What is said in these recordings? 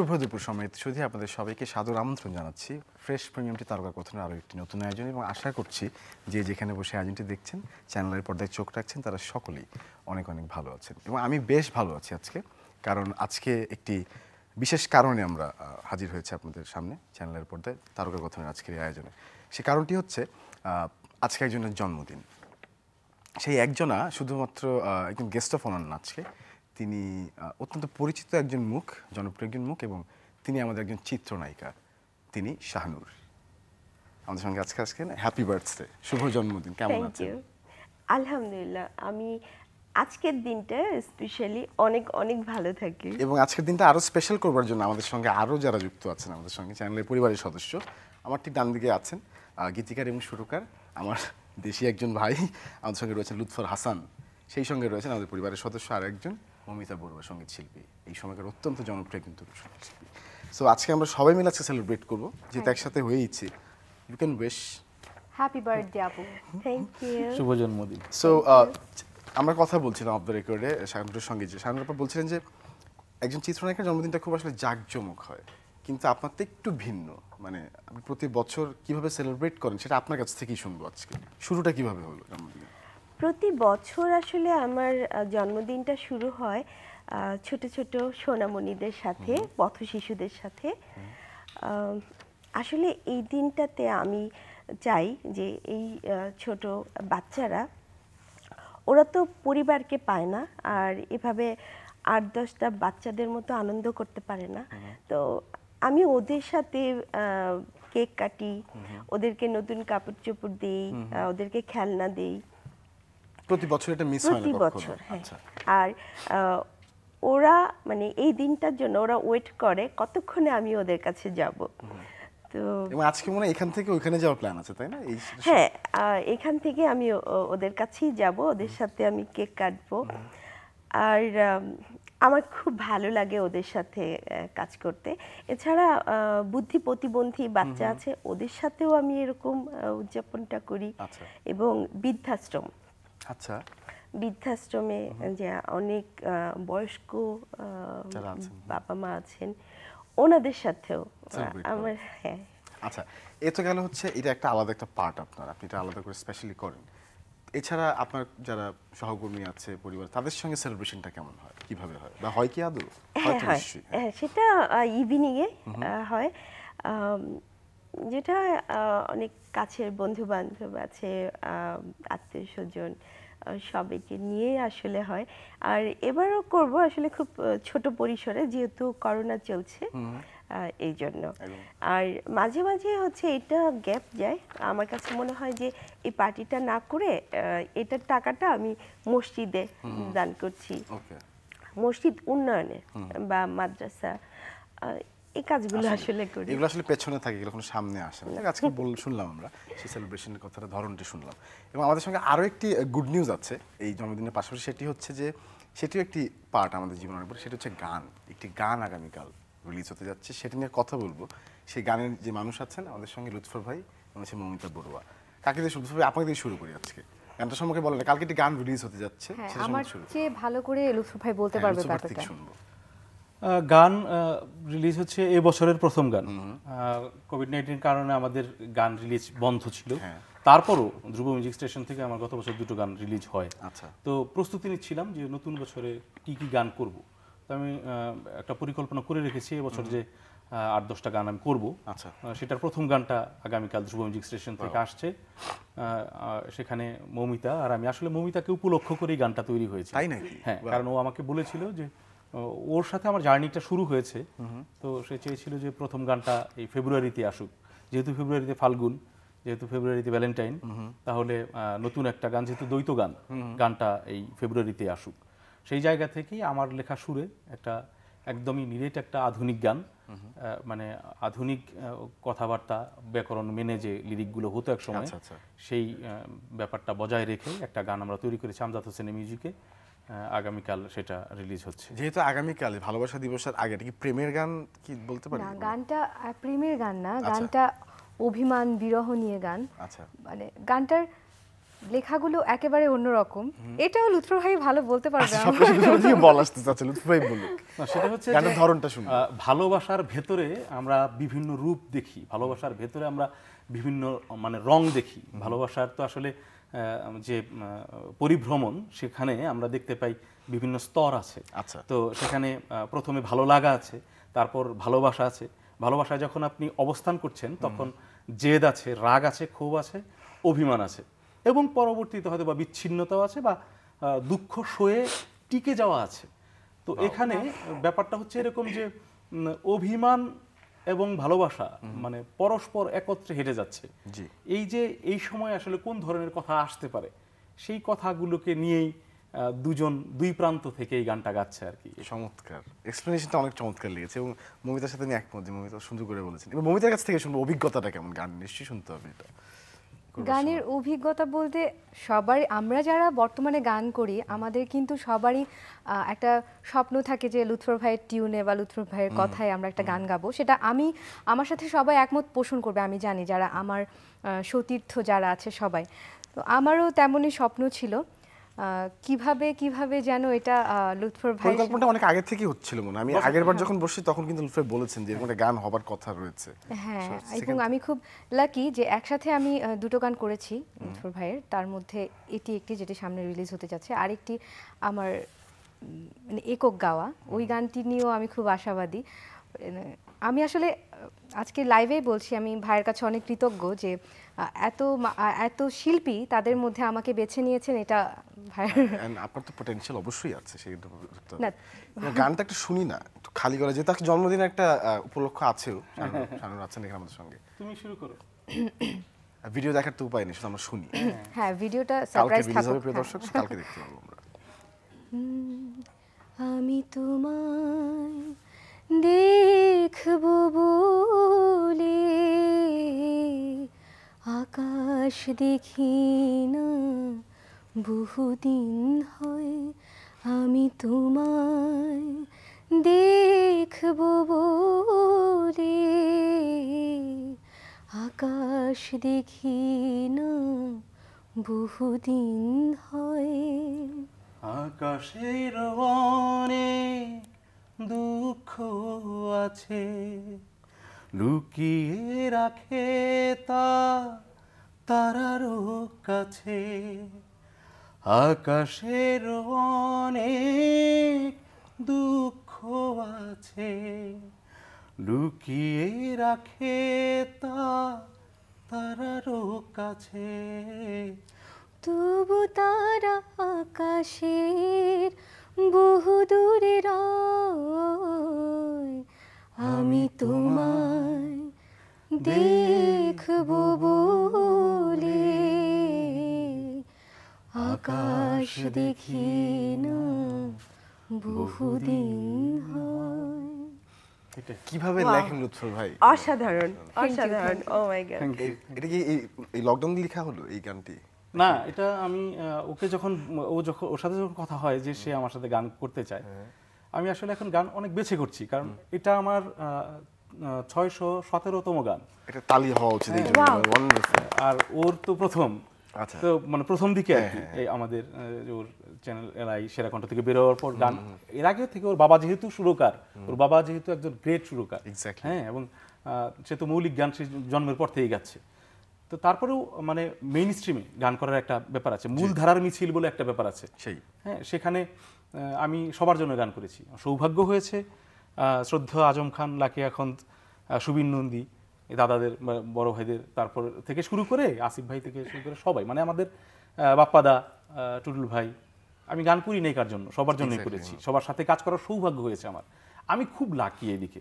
শুভ দুপুর সময় শুধু আপনাদের সবাইকে সাদর আমন্ত্রণ জানাচ্ছি ফ্রেশ প্রিমিয়ামটি তারকা কথনের আরও একটি নতুন আয়োজন এবং আশা করছি যে যেখানে বসে আয়োজনটি দেখছেন চ্যানেলের পর্দায় চোখ রাখছেন তারা সকলেই অনেক অনেক ভালো আছেন এবং আমি বেশ ভালো আছি আজকে কারণ আজকে একটি বিশেষ কারণে আমরা হাজির হয়েছে আপনাদের সামনে চ্যানেলের পর্দায় তারকা কথনের আজকের এই আয়োজনে সে কারণটি হচ্ছে আজকে একজনের জন্মদিন সেই একজনা শুধুমাত্র একজন গেস্ট অফ অনার আজকে তিনি অত্যন্ত পরিচিত একজন মুখ জনপ্রিয় একজন মুখ এবং তিনি আমাদের একজন চিত্রনায়িকা তিনি শাহানুর আমাদের সঙ্গে আজকে আজকে হ্যাপি বার্থডে শুভ জন্মদিন কেমন আছেন আলহামদুলিল্লাহ আমি আজকের দিনটা স্পেশালি অনেক অনেক ভালো থাকি এবং আজকের দিনটা আরো স্পেশাল করবার জন্য আমাদের সঙ্গে আরো যারা যুক্ত আছেন আমাদের সঙ্গে চ্যানেলের পরিবারের সদস্য আমার ঠিক ডান দিকে আছেন গীতিকার এবং সুরকার আমার দেশি একজন ভাই আমাদের সঙ্গে রয়েছেন লুৎফর হাসান সেই সঙ্গে রয়েছেন আমাদের পরিবারের সদস্য আর একজন মমিতা বড়ুয়া সঙ্গীত শিল্পী এই সময়কার অত্যন্ত জনপ্রিয় কিন্তু সঙ্গীত শিল্পী সো আজকে আমরা সবাই মিলে আজকে সেলিব্রেট করবো যেহেতু একসাথে ইচ্ছে you can wish happy birthday আপু থ্যাংক ইউ শুভ জন্মদিন সো আমরা কথা বলছিলাম অফ দ্য রেকর্ডে শাহানুরের সঙ্গে যে শাহানুর আপা বলছিলেন যে একজন চিত্রনায়কের জন্মদিনটা খুব আসলে জাঁকজমক হয় কিন্তু আপনার তো একটু ভিন্ন মানে প্রতি বছর কিভাবে সেলিব্রেট করেন সেটা আপনার কাছ থেকেই শুনবো আজকে শুরুটা কিভাবে হলো জন্মদিনে প্রতি বছর আসলে আমার জন্মদিনটা শুরু হয় ছোট ছোট সোনামণিদের সাথে পথ শিশুদের সাথে আসলে এই দিনটাতে আমি চাই যে এই ছোট বাচ্চারা ওরা তো পরিবারকে পায় না আর এভাবে আট দশটা বাচ্চাদের মতো আনন্দ করতে পারে না তো আমি ওদের সাথে কেক কাটি ওদেরকে নতুন কাপড় চোপড় দিই ওদেরকে খেলনা দিই প্রতি বছর এটা মিস হয় প্রতি বছর হ্যাঁ আচ্ছা। আর ওরা মানে এই দিনটার জন্য ওরা ওয়েট করে কতক্ষণে আমি ওদের কাছে যাব তো আজকে মনে এখান থেকে ওখানে যাওয়ার প্ল্যান আছে তাই না হ্যাঁ এখান থেকে আমি ওদের কাছেই যাব ওদের সাথে আমি কেক কাটবো আর আমার খুব ভালো লাগে ওদের সাথে কাজ করতে এছাড়া বুদ্ধি প্রতিবন্ধী বাচ্চা আছে ওদের সাথেও আমি এরকম উদযাপনটা করি আচ্ছা। এবং বৃদ্ধাশ্রম আচ্ছা বৃদ্ধাশ্রমে যে অনেক বয়স্ক বাবা মা আছেন ওনাদের সাথেও আমার হ্যাঁ আচ্ছা এ তো গেল হচ্ছে এটা একটা আলাদা একটা পার্ট আপনার আপনি এটা আলাদা করে স্পেশালি করেন এছাড়া আপনার যারা সহকর্মী আছে পরিবার তাদের সঙ্গে সেলিব্রেশনটা কেমন হয় কিভাবে হয় বা হয় কি আদৌ হ্যাঁ, হ্যাঁ।, হ্যাঁ সেটা ইভিনিং এ হয় যেটা অনেক কাছের বন্ধু বান্ধব আছে আত্মীয় স্বজন সবাইকে নিয়ে আসলে হয় আর এবারও করব আসলে খুব ছোট পরিসরে যেহেতু করোনা চলছে এই জন্য আর মাঝে মাঝে হচ্ছে এটা গ্যাপ যায় আমার কাছে মনে হয় যে এই পার্টিটা না করে এটার টাকাটা আমি মসজিদে দান করছি মসজিদ উন্নয়নে বা মাদ্রাসা এই কাজগুলো আসলে করি এগুলো আসলে পেছনে থাকে এগুলো কোনো সামনে আসে না আজকে বল শুনলাম আমরা সেলিব্রেশনের কথাটা ধরনটি শুনলাম এবং আমাদের সঙ্গে আরও একটি গুড নিউজ আছে এই জন্মদিনের পাশাপাশি সেটি হচ্ছে যে সেটিও একটি পার্ট আমাদের জীবনের উপর সেটি হচ্ছে গান একটি গান আগামীকাল রিলিজ হতে যাচ্ছে সেটা নিয়ে কথা বলবো সেই গানের যে মানুষ আছেন আমাদের সঙ্গে লুৎফর ভাই এবং হচ্ছে মমিতা বড়ুয়া কাকে দিয়ে আপনাকে দিয়ে শুরু করি আজকে গানটা সম্পর্কে বলেন কালকে একটি গান রিলিজ হতে যাচ্ছে হ্যাঁ, আমার চেয়ে ভালো করে লুৎফর ভাই বলতে হ্যাঁ, পারবে ব্যাপারটা গান রিলিজ হচ্ছে এ বছরের প্রথম গান কোভিড নাইন্টিন কারণে আমাদের গান রিলিজ বন্ধ ছিল হ্যাঁ। তারপরও ধ্রুব মিউজিক স্টেশন থেকে আমার গত বছর দুটো গান রিলিজ হয় আচ্ছা তো প্রস্তুতি নিচ্ছিলাম যে নতুন বছরে কি কি গান করব তো আমি একটা পরিকল্পনা করে রেখেছি এবছর যে আট দশটা গান আমি করবো আচ্ছা সেটার প্রথম গানটা আগামীকাল ধ্রুব মিউজিক স্টেশন থেকে আসছে সেখানে মৌমিতা আর আমি আসলে মৌমিতাকে উপলক্ষ করেই গানটা তৈরি হয়েছে তাই নাকি হ্যাঁ কারণ ও আমাকে বলেছিল যে ওর সাথে আমার জার্নিটা শুরু হয়েছে তো সে চেয়েছিল যে প্রথম গানটা এই ফেব্রুয়ারিতে আসুক যেহেতু ফেব্রুয়ারিতে ফাল্গুন যেহেতু ফেব্রুয়ারিতে ভ্যালেন্টাইন তাহলে নতুন একটা গান যেহেতু দ্বৈত গান গানটা এই ফেব্রুয়ারিতে আসুক সেই জায়গা থেকেই আমার লেখা সুরে একটা একদমই নিরেট একটা আধুনিক গান মানে আধুনিক কথাবার্তা ব্যাকরণ মেনে যে লিরিকগুলো হতো এক সময় আচ্ছা, আচ্ছা। সেই ব্যাপারটা বজায় রেখে একটা গান আমরা তৈরি করেছি আমজাদ হোসেনের মিউজিকে আগামীকাল সেটা রিলিজ হচ্ছে যেহেতু আগামীকাল ভালোবাসা দিবসের আগে এটা কি প্রেমের গান কি বলতে পারি না গানটা প্রেমের গান না আচ্ছা। গানটা অভিমান বিরহ নিয়ে গান আচ্ছা মানে গানটার লেখাগুলো একেবারে অন্যরকম এটাও লুৎফর ভাই ভালো বলতে পারবে আচ্ছা, আমি চাচ্ছি ভাই সেটা হচ্ছে গানের ধরনটা শুনুন ভালোবাসার ভেতরে আমরা বিভিন্ন রূপ দেখি ভালোবাসার ভেতরে আমরা বিভিন্ন মানে রং দেখি ভালোবাসার তো আসলে যে পরিভ্রমণ সেখানে আমরা দেখতে পাই বিভিন্ন স্তর আছে আচ্ছা তো সেখানে প্রথমে ভালো লাগা আছে তারপর ভালোবাসা আছে ভালোবাসায় যখন আপনি অবস্থান করছেন তখন জেদ আছে রাগ আছে ক্ষোভ আছে অভিমান আছে এবং পরবর্তীতে হয়তো বা বিচ্ছিন্নতাও আছে বা দুঃখ সয়ে টিকে যাওয়া আছে তো এখানে ব্যাপারটা হচ্ছে এরকম যে অভিমান এবং ভালোবাসা মানে পরস্পর একত্রে হেঁটে যাচ্ছে এই যে এই সময় আসলে কোন ধরনের কথা আসতে পারে সেই কথাগুলোকে নিয়েই দুজন দুই প্রান্ত থেকে এই গানটা গাচ্ছে আর কি চমৎকার এক্সপ্লেনেশনটা অনেক চমৎকার লেগেছে এবং মমিতার সাথে আমি একমত মমিতা সুন্দর করে বলেছেন এবং মমিতার কাছ থেকে শুনবো অভিজ্ঞতাটা কেমন গান নিশ্চয়ই শুনতে হবে এটা গানের অভিজ্ঞতা বলতে সবারই আমরা যারা বর্তমানে গান করি আমাদের কিন্তু সবারই একটা স্বপ্ন থাকে যে লুৎফর ভাইয়ের টিউনে বা লুৎফর ভাইয়ের কথায় আমরা একটা গান গাবো সেটা আমি আমার সাথে সবাই একমত পোষণ করবে আমি জানি যারা আমার সতীর্থ যারা আছে সবাই তো আমারও তেমনই স্বপ্ন ছিল কিভাবে কিভাবে যেন এটা লুৎফর ভাই পরিকল্পনাটা অনেক আগে থেকেই হচ্ছিল মনে আমি আগের বার হ্যাঁ। যখন বসি তখন কিন্তু লুৎফর বলেছেন যে এরকম একটা গান হবার কথা রয়েছে হ্যাঁ এবং আমি খুব লাকি যে একসাথে আমি দুটো গান করেছি লুৎফর ভাইয়ের তার মধ্যে এটি একটি যেটি সামনে রিলিজ হতে যাচ্ছে আরেকটি আমার মানে একক গাওয়া ওই গানটি নিয়েও আমি খুব আশাবাদী মানে আমি আসলে আজকে লাইভে বলছি আমি ভাইয়ের কাছে অনেক কৃতজ্ঞ যে এত এত শিল্পী তাদের মধ্যে আমাকে বেছে নিয়েছেন এটা হ্যাঁ, হ্যাঁ, আপনার তো পটেনশিয়াল অবশ্যই আছে সেই গানটা একটু শুনি না খালি করে যে তাকে জন্মদিন একটা উপলক্ষ আছে শানুর আছেন এখানে আমাদের সঙ্গে তুমি শুরু করো ভিডিও দেখার তো উপায় নেই শুধু আমরা শুনি হ্যাঁ ভিডিওটা সারপ্রাইজ থাকবে প্রিয় দর্শক কালকে দেখতে পাবো আমরা আমি তোমায় দেখব বলে আকাশ দেখি না বহুদিন হয় আমি তোমায় দেখব বলে আকাশ দেখি না বহুদিন হয় আকাশের অনেক দুঃখ আছে লুকিয়ে রাখে তা তারারও কাছে আকাশের অনেক দুঃখ আছে লুকিয়ে রাখে তা তারারও কাছে তবু তারা আকাশের বহু দূরে আমি তোমায় দেখব বলে আকাশ দেখি না বহুদিন হয় এটা কিভাবে লেখেন লুৎফর ভাই অসাধারণ অসাধারণ ও মাই গড এটা কি এই লকডাউন লেখা হলো এই গানটি না এটা আমি ওকে যখন ও যখন ওর সাথে যখন কথা হয় যে সে আমার সাথে গান করতে চায় হ্যাঁ। আমি আসলে এখন গান অনেক বেছে করছি কারণ এটা আমার ছয়শো সতেরোতম গান এটা তালি হওয়া উচিত হ্যাঁ। আর ওর তো প্রথম আচ্ছা। তো মানে প্রথম দিকে আর কি হ্যাঁ, আমাদের ওর চ্যানেল এলাই সেরা কণ্ঠ থেকে বেরোবার পর গান এর আগে থেকে ওর বাবা যেহেতু সুরকার ওর বাবা যেহেতু একজন গ্রেট সুরকার হ্যাঁ এবং সে তো মৌলিক গান সে জন্মের পর থেকেই গাচ্ছে তো তারপরেও মানে মেইন স্ট্রিমে গান করার একটা ব্যাপার আছে মূল ধারার মিছিল বলে একটা ব্যাপার আছে সেই হ্যাঁ সেখানে আমি সবার জন্য গান করেছি সৌভাগ্য হয়েছে শ্রদ্ধা আজম খান লাকিয়া এখন সুবিন নন্দী দাদাদের বড় ভাইদের তারপর থেকে শুরু করে আসিফ ভাই থেকে শুরু করে সবাই মানে আমাদের বাপ্পাদা টুটুল ভাই আমি গান করি নেই কার জন্য সবার জন্যই করেছি হ্যাঁ। সবার সাথে কাজ করার সৌভাগ্য হয়েছে আমার আমি খুব লাকি এদিকে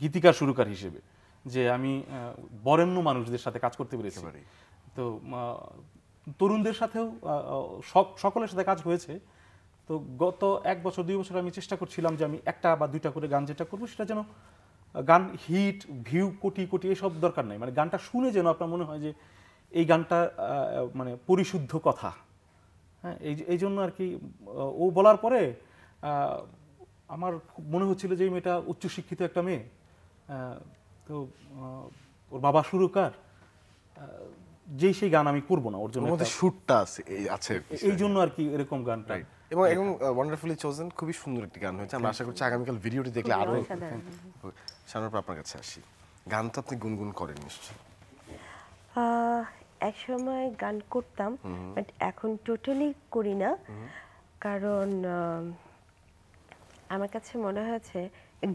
গীতিকার সুরকার হিসেবে যে আমি বরেণ্য মানুষদের সাথে কাজ করতে পেরেছি তো তরুণদের সাথেও সকলের সাথে কাজ হয়েছে তো গত এক বছর দুই বছর আমি চেষ্টা করছিলাম যে আমি একটা বা দুইটা করে গান যেটা করবো সেটা যেন গান হিট ভিউ কোটি কোটি এসব দরকার নাই মানে গানটা শুনে যেন আপনার মনে হয় যে এই গানটা মানে পরিশুদ্ধ কথা হ্যাঁ এই এই জন্য আর কি ও বলার পরে আমার মনে হচ্ছিল যে মেয়েটা উচ্চশিক্ষিত একটা মেয়ে তো ওর বাবা সুরকার যেই সেই গান আমি করবো না ওর জন্য শুটটা আছে আছে এই জন্য আর কি এরকম গানটা এবং একদম ওয়ান্ডারফুলি চোজেন খুবই সুন্দর একটি গান হয়েছে আমরা আশা করছি আগামীকাল ভিডিওটি দেখলে আরও সামনে আপনার কাছে আসি গান তো আপনি গুনগুন করেন নিশ্চয়ই এক সময় গান করতাম বাট এখন টোটালি করি না কারণ আমার কাছে মনে হয়েছে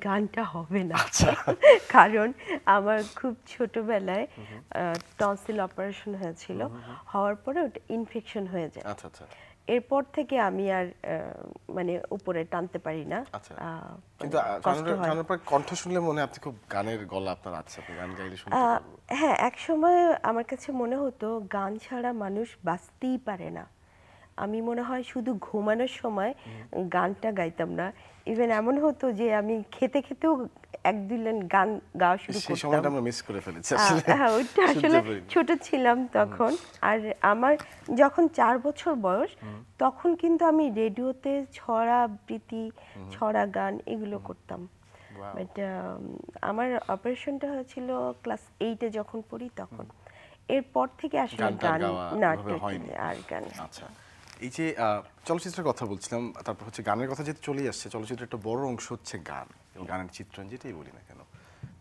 গানটা হবে না আচ্ছা। কারণ আমার খুব ছোটবেলায় টনসিল অপারেশন হয়েছিল হওয়ার পরে ওটা ইনফেকশন হয়ে যায় আচ্ছা, আচ্ছা। এরপর থেকে আমি আর মানে উপরে টানতে পারি না কিন্তু কণ্ঠ শুনলে মনে আপনি খুব গানের গলা আপনার আছে গান গাইলে শুনতে হ্যাঁ এক সময় আমার কাছে মনে হতো গান ছাড়া মানুষ বাঁচতেই পারে না আমি মনে হয় শুধু ঘুমানোর সময় গানটা গাইতাম না ইভেন এমন হতো যে আমি খেতে খেতেও এক দুই লাইন গান গাওয়া শুরু করতাম সেই সময়টা আমরা মিস করে ফেলেছি আসলে হ্যাঁ ওইটা আসলে ছোট ছিলাম তখন আর আমার যখন চার বছর বয়স তখন কিন্তু আমি রেডিওতে ছড়া আবৃত্তি ছড়া গান এগুলো করতাম বাট um, আমার অপারেশনটা হয়েছিল ক্লাস এইটে যখন পড়ি তখন এরপর থেকে আসলে গান নাটক আর গান আচ্ছা এই যে চলচ্চিত্রের কথা বলছিলাম তারপর হচ্ছে গানের কথা যেহেতু চলেই আসছে চলচ্চিত্রের একটা বড় অংশ হচ্ছে গান গানের চিত্রণ যেটাই বলি না কেন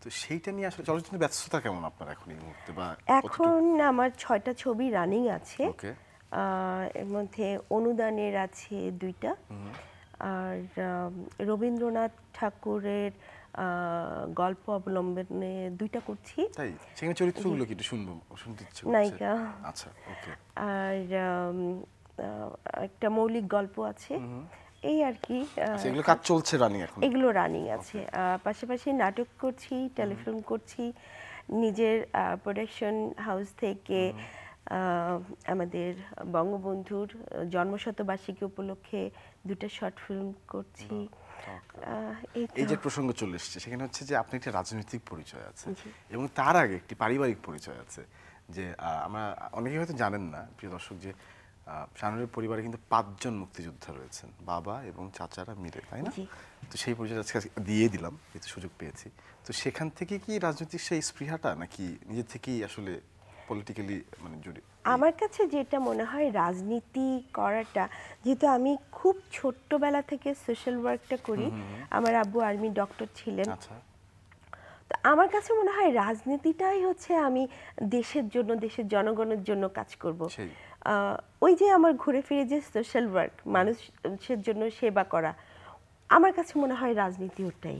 তো সেইটা নিয়ে আসলে চলচ্চিত্রের ব্যস্ততা কেমন আপনার এখন এই মুহূর্তে বা এখন আমার ছয়টা ছবি রানিং আছে এর মধ্যে অনুদানের আছে দুইটা আর রবীন্দ্রনাথ ঠাকুরের গল্প অবলম্বনে দুইটা করছি তাই সেখানে চরিত্রগুলো শুনবো শুনতে নায়িকা আচ্ছা আর একটা মৌলিক গল্প আছে এই আর কি আচ্ছা, এগুলো কাজ চলছে রানিং এখন এগুলো রানিং আছে পাশাপাশি নাটক করছি টেলিফিল্ম করছি নিজের প্রোডাকশন হাউস থেকে আমাদের বঙ্গবন্ধুর জন্মশতবার্ষিকী উপলক্ষে দুটো শর্ট ফিল্ম করছি এই যে প্রসঙ্গ চলে এসছে সেখানে হচ্ছে যে আপনি একটা রাজনৈতিক পরিচয় আছে এবং তার আগে একটি পারিবারিক পরিচয় আছে যে আমরা অনেকেই হয়তো জানেন না প্রিয় দর্শক যে শানুরের পরিবারে কিন্তু পাঁচজন মুক্তিযোদ্ধা রয়েছেন বাবা এবং চাচারা মিলে তাই না তো সেই পরিচয় আজকে দিয়ে দিলাম যেহেতু সুযোগ পেয়েছি তো সেখান থেকে কি রাজনৈতিক সেই স্পৃহাটা নাকি নিজে থেকেই আসলে পলিটিক্যালি মানে জড়িত আমার কাছে যেটা মনে হয় রাজনীতি করাটা যেহেতু আমি খুব ছোট্টবেলা থেকে সোশ্যাল ওয়ার্কটা করি আমার আব্বু আর্মি ডক্টর ছিলেন আচ্ছা। তো আমার কাছে মনে হয় রাজনীতিটাই হচ্ছে আমি দেশের জন্য দেশের জনগণের জন্য কাজ করব ওই যে আমার ঘুরে ফিরে যে সোশ্যাল ওয়ার্ক মানুষের জন্য সেবা করা আমার কাছে মনে হয় রাজনীতি ওটাই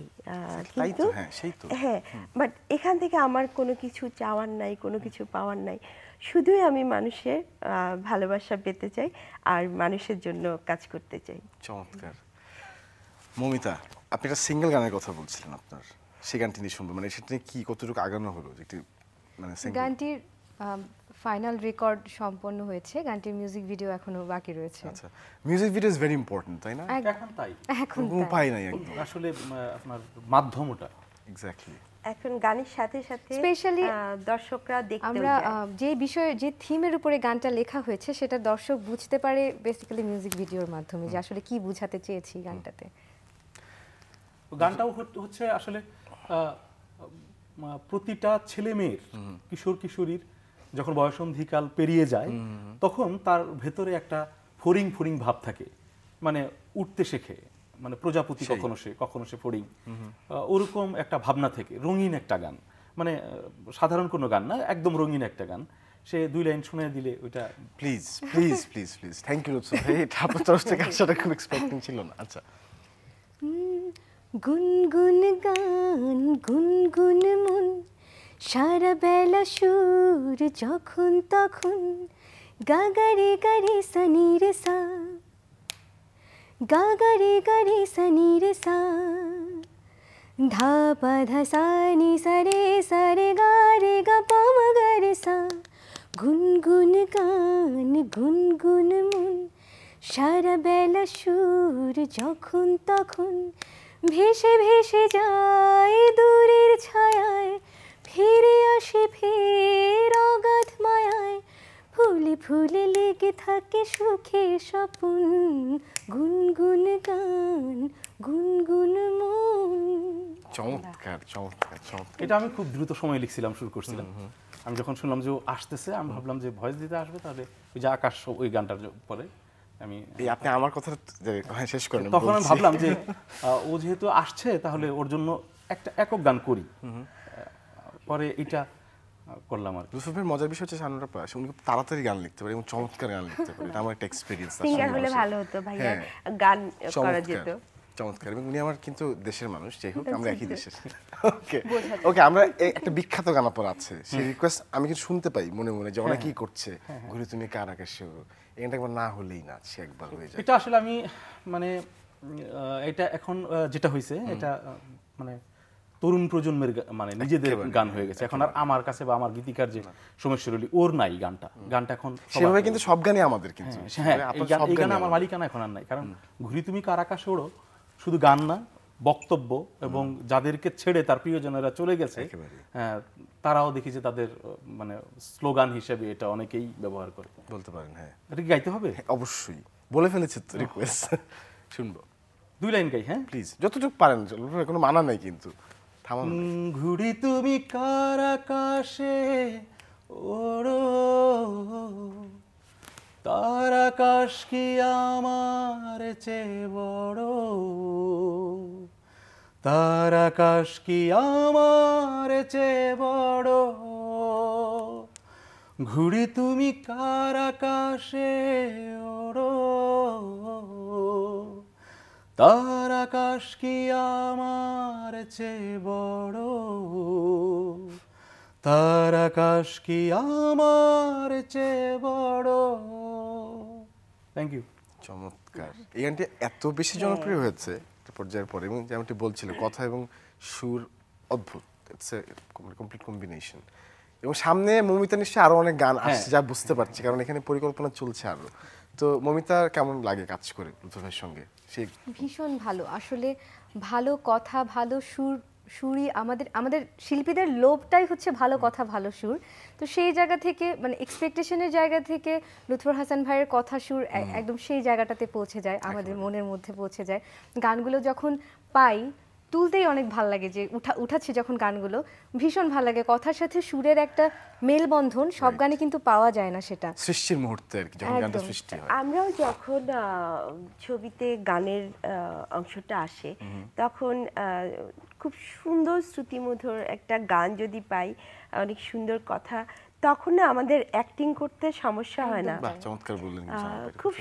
কিন্তু হ্যাঁ বাট হ্যাঁ, এখান থেকে আমার কোনো কিছু চাওয়ার নাই কোনো কিছু পাওয়ার নাই শুধুই আমি মানুষের ভালোবাসা পেতে চাই আর মানুষের জন্য কাজ করতে চাই চমৎকার মমিতা আপনি একটা সিঙ্গেল গানের কথা বলছিলেন আপনার সে গানটি নিয়ে শুনবো মানে সেটা কি কতটুকু আগানো হলো একটি মানে গানটির ফাইনাল রেকর্ড সম্পন্ন হয়েছে গানটির মিউজিক ভিডিও এখনো বাকি রয়েছে আচ্ছা music video is very important তাই না এখন তাই এখন উপায় নাই একদম আসলে আপনার মাধ্যমটা এক্স্যাক্টলি এখন গানের সাথে সাথে স্পেশালি দর্শকরা দেখতে আমরা যে বিষয়ে যে থিমের উপরে গানটা লেখা হয়েছে সেটা দর্শক বুঝতে পারে বেসিক্যালি মিউজিক ভিডিওর মাধ্যমে যে আসলে কি বোঝাতে চেয়েছি গানটাতে গানটাও হচ্ছে আসলে প্রতিটা ছেলে মেয়ের কিশোর কিশোরীর যখন বয়সন্ধিকাল পেরিয়ে যায় তখন তার ভেতরে একটা ফরিং ফরিং ভাব থাকে মানে উঠতে শেখে মানে প্রজাপতি কখনো সে কখনো সে ফড়িং ওরকম একটা ভাবনা থেকে রঙিন একটা গান মানে সাধারণ কোনো গান না একদম রঙিন একটা গান সে দুই লাইন শুনে দিলে ওইটা please please please please thank you Rupsu এটা আপনার তরফ থেকে আসাটা খুব এক্সপেক্টিং ছিল না আচ্ছা গুনগুন গান গুনগুন মন সারা বেলা সুর যখন তখন গাগারে গারে সনির সা গাগারে গারে সানি সা ধাপা ধসানি ধা সা সরে সরে গা গা পা মা সা গুনগুন কান গুনগুন মন সারা বেলা সুর যখন তখন ভেসে ভেসে যায় দূরের ছায়ায় ফিরে আসে ফের অগাধ মায়ায় ফুলে ফুলে লেগে থাকে সুখে স্বপন গুনগুন গান গুনগুন মন চমৎকার চমৎকার চমৎকার এটা আমি খুব দ্রুত সময় লিখছিলাম শুরু করছিলাম আমি যখন শুনলাম যে আসতেছে আমি ভাবলাম যে ভয়েস দিতে আসবে তাহলে ওই যে আকাশ ওই গানটার পরে আমি আপনি আমার কথা হ্যাঁ, শেষ করেন তখন আমি ভাবলাম যে ও যেহেতু আসছে তাহলে ওর জন্য একটা একক গান করি পরে এটা করলাম আর ইউসুফের মজার বিষয় হচ্ছে পাশ উনি খুব তাড়াতাড়ি গান লিখতে পারে এবং চমৎকার গান লিখতে পারে এটা আমার একটা এক্সপিরিয়েন্স সিঙ্গার হলে ভালো হতো ভাইয়া হ্যাঁ। গান করা যেত চমৎকার এবং উনি আমার কিন্তু দেশের মানুষ যাই হোক আমরা একই দেশের ওকে ওকে আমরা একটা বিখ্যাত গান আপনার আছে সেই রিকোয়েস্ট আমি কিন্তু শুনতে পাই মনে মনে যে অনেকেই হ্যাঁ। করছে হ্যাঁ, ঘুরে তুমি কার আকাশে এটা একবার না হলেই না সে একবার হয়ে যায় এটা আসলে আমি মানে এটা এখন যেটা হয়েছে এটা মানে তরুণ প্রজন্মের মানে নিজেদের গান হয়ে গেছে এখন আর আমার কাছে বা আমার গীতিকার যে সোমেশ শিরলি ওর নাই গানটা গানটা এখন সেভাবে কিন্তু সব গানই আমাদের কিন্তু হ্যাঁ, হ্যাঁ এই গান আমার মালিকানা এখন আর নাই কারণ ঘুরি তুমি কার আকাশে ওড়ো শুধু গান না বক্তব্য এবং যাদেরকে ছেড়ে তার প্রিয়জনেরা চলে গেছে হ্যাঁ, তারাও দেখি যে তাদের মানে স্লোগান হিসেবে এটা অনেকেই ব্যবহার করে বলতে পারেন হ্যাঁ এটা কি গাইতে হবে হ্যাঁ, অবশ্যই বলে ফেলেছে তো রিকোয়েস্ট শুনবো দুই লাইন গাই হ্যাঁ প্লিজ যতটুকু পারেন কোনো মানা নাই কিন্তু ঘুড়ি তুমি কার আকাশে ওড়ো তার আকাশ কি আমার চেয়ে বড় তার আকাশ কি আমার চেয়ে বড় ঘুড়ি তুমি কার আকাশে ওড়ো তার আকাশ কি আমার চেয়ে বড় তার আকাশ কি আমার চেয়ে বড় থ্যাংক ইউ চমৎকার এই গানটি এত বেশি জনপ্রিয় হয়েছে পর্যায়ের পরে এবং যেমনটি বলছিল কথা এবং সুর অদ্ভুত ইটস কমপ্লিট কম্বিনেশন এবং সামনে মমিতা নিশ্চয়ই আরও অনেক গান হ্যাঁ। আসছে যা বুঝতে পারছি কারণ এখানে পরিকল্পনা চলছে আরও তো মমিতা কেমন লাগে কাজ করে লুৎফের সঙ্গে সে ভীষণ ভালো আসলে ভালো কথা ভালো সুর সুরই আমাদের আমাদের শিল্পীদের লোভটাই হচ্ছে ভালো কথা ভালো সুর তো সেই জায়গা থেকে মানে এক্সপেকটেশনের জায়গা থেকে লুৎফর হাসান ভাইয়ের কথা সুর একদম সেই জায়গাটাতে পৌঁছে যায় আমাদের মনের মধ্যে পৌঁছে যায় গানগুলো যখন পাই তুলতেই অনেক ভাল লাগে যে উঠা উঠাচ্ছে যখন গানগুলো ভীষণ ভাল লাগে কথার সাথে সুরের একটা মেলবন্ধন সব গানে কিন্তু পাওয়া যায় না সেটা সৃষ্টির মুহূর্তে আর কি যখন গানটা সৃষ্টি হয় আমরাও যখন ছবিতে গানের অংশটা আসে তখন খুব সুন্দর শ্রুতিমধুর একটা গান যদি পাই অনেক সুন্দর কথা তখন না আমাদের অ্যাক্টিং করতে সমস্যা হয় না চমৎকার বললেন খুব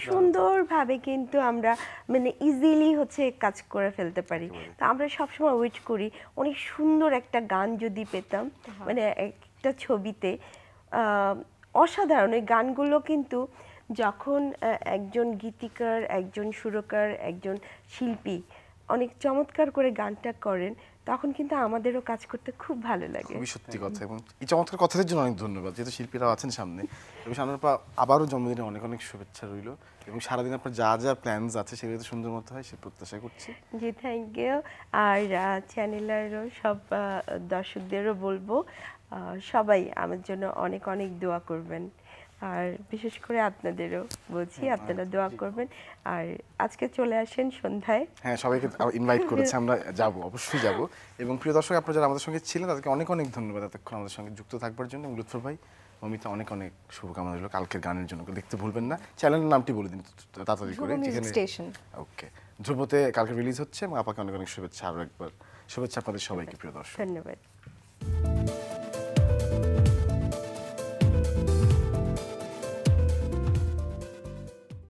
ভাবে কিন্তু আমরা মানে ইজিলি হচ্ছে কাজ করে ফেলতে পারি তো আমরা সবসময় ওয়েট করি অনেক সুন্দর একটা গান যদি পেতাম হ্যাঁ। মানে একটা ছবিতে অসাধারণ ওই গানগুলো কিন্তু যখন একজন গীতিকার একজন সুরকার একজন শিল্পী অনেক চমৎকার করে গানটা করেন তখন কিন্তু আমাদেরও কাজ করতে খুব ভালো লাগে খুবই সত্যি কথা এবং এই চমৎকার কথার জন্য অনেক ধন্যবাদ যেহেতু শিল্পীরাও আছেন সামনে এবং সামনে আবারও জন্মদিনে অনেক অনেক শুভেচ্ছা রইল এবং সারাদিন আপনার যা যা প্ল্যানস আছে সেগুলো তো সুন্দর মতো হয় সে প্রত্যাশা করছি জি থ্যাংক ইউ আর চ্যানেলেরও সব দর্শকদেরও বলবো সবাই আমার জন্য অনেক অনেক দোয়া করবেন আর বিশেষ করে আপনাদেরও বলছি হ্যাঁ, আপনারা আচ্ছা, দোয়া করবেন আর আজকে চলে আসেন সন্ধ্যায় হ্যাঁ সবাইকে ইনভাইট করেছে আমরা যাব অবশ্যই যাব এবং প্রিয় দর্শক আপনারা যারা আমাদের সঙ্গে ছিলেন তাদেরকে অনেক অনেক ধন্যবাদ এতক্ষণ আমাদের সঙ্গে যুক্ত থাকবার জন্য লুৎফর ভাই অমিতা অনেক অনেক শুভকামনা রইল কালকের গানের জন্য দেখতে ভুলবেন না চ্যানেলের নামটি বলে দিন তাড়াতাড়ি করে যেখানে ওকে ধ্রুবতে কালকে রিলিজ হচ্ছে এবং আপনাকে অনেক অনেক শুভেচ্ছা আরও একবার শুভেচ্ছা আপনাদের সবাইকে প্রিয় দর্শক ধন্যবাদ